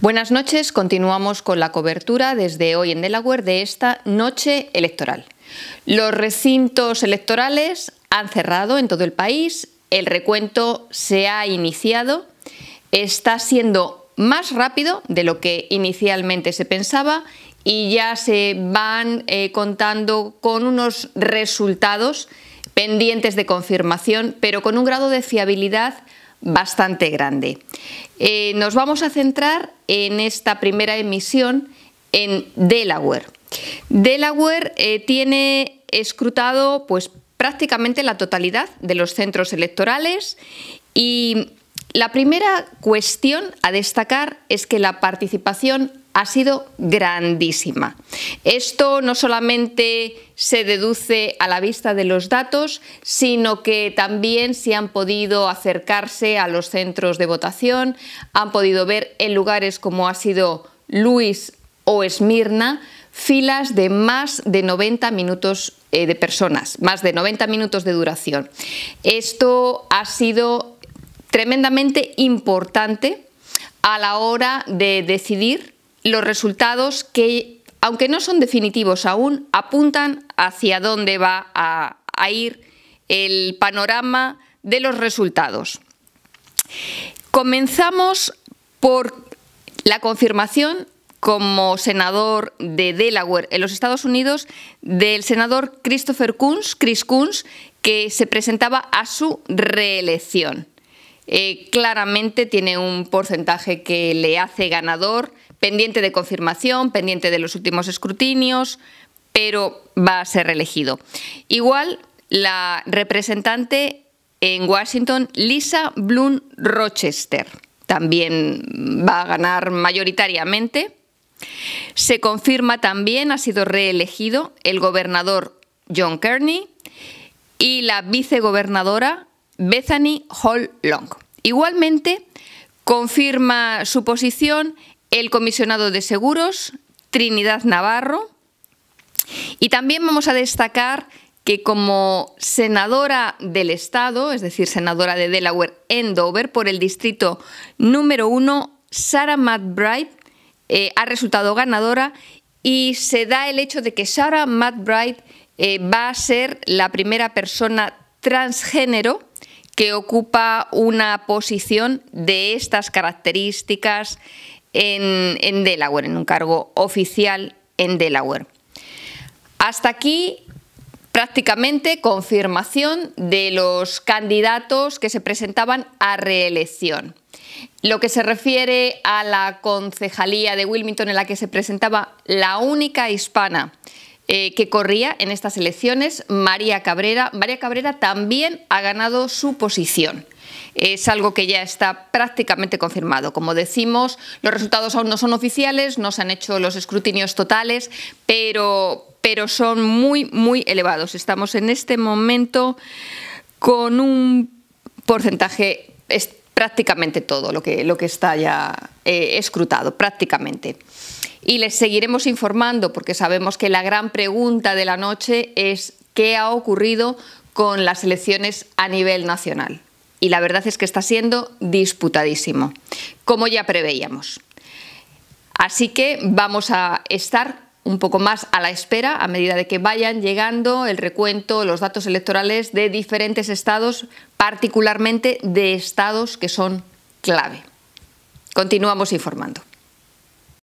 Buenas noches, continuamos con la cobertura desde hoy en Delaware de esta noche electoral. Los recintos electorales han cerrado en todo el país, el recuento se ha iniciado, está siendo más rápido de lo que inicialmente se pensaba y ya se van eh, contando con unos resultados pendientes de confirmación, pero con un grado de fiabilidad bastante grande. Eh, nos vamos a centrar en esta primera emisión en Delaware. Delaware eh, tiene escrutado pues, prácticamente la totalidad de los centros electorales y la primera cuestión a destacar es que la participación ha sido grandísima. Esto no solamente se deduce a la vista de los datos, sino que también se han podido acercarse a los centros de votación, han podido ver en lugares como ha sido Luis o Esmirna filas de más de 90 minutos eh, de personas, más de 90 minutos de duración. Esto ha sido tremendamente importante a la hora de decidir los resultados que, aunque no son definitivos aún, apuntan hacia dónde va a, ir el panorama de los resultados. Comenzamos por la confirmación como senador de Delaware en los Estados Unidos del senador Christopher Kunz, Chris Kunz, que se presentaba a su reelección. Eh, claramente tiene un porcentaje que le hace ganador, pendiente de confirmación, pendiente de los últimos escrutinios, pero va a ser reelegido. Igual la representante en Washington, Lisa Bloom Rochester, también va a ganar mayoritariamente. Se confirma también, ha sido reelegido el gobernador John Kearney y la vicegobernadora Bethany Hall Long. Igualmente, confirma su posición el comisionado de seguros, Trinidad Navarro, y también vamos a destacar que como senadora del Estado, es decir, senadora de Delaware en Dover por el distrito número uno, Sarah McBride eh, ha resultado ganadora y se da el hecho de que Sarah McBride eh, va a ser la primera persona transgénero que ocupa una posición de estas características en, Delaware, en un cargo oficial en Delaware. Hasta aquí prácticamente confirmación de los candidatos que se presentaban a reelección. Lo que se refiere a la concejalía de Wilmington en la que se presentaba la única hispana eh, que corría en estas elecciones, María Cabrera. María Cabrera también ha ganado su posición. Es algo que ya está prácticamente confirmado. Como decimos, los resultados aún no son oficiales, no se han hecho los escrutinios totales, pero, son muy, muy elevados. Estamos en este momento con un porcentaje es prácticamente todo lo que, lo que está ya eh, escrutado, prácticamente y les seguiremos informando porque sabemos que la gran pregunta de la noche es qué ha ocurrido con las elecciones a nivel nacional. Y la verdad es que está siendo disputadísimo, como ya preveíamos. Así que vamos a estar un poco más a la espera a medida de que vayan llegando el recuento, los datos electorales de diferentes estados, particularmente de estados que son clave. Continuamos informando.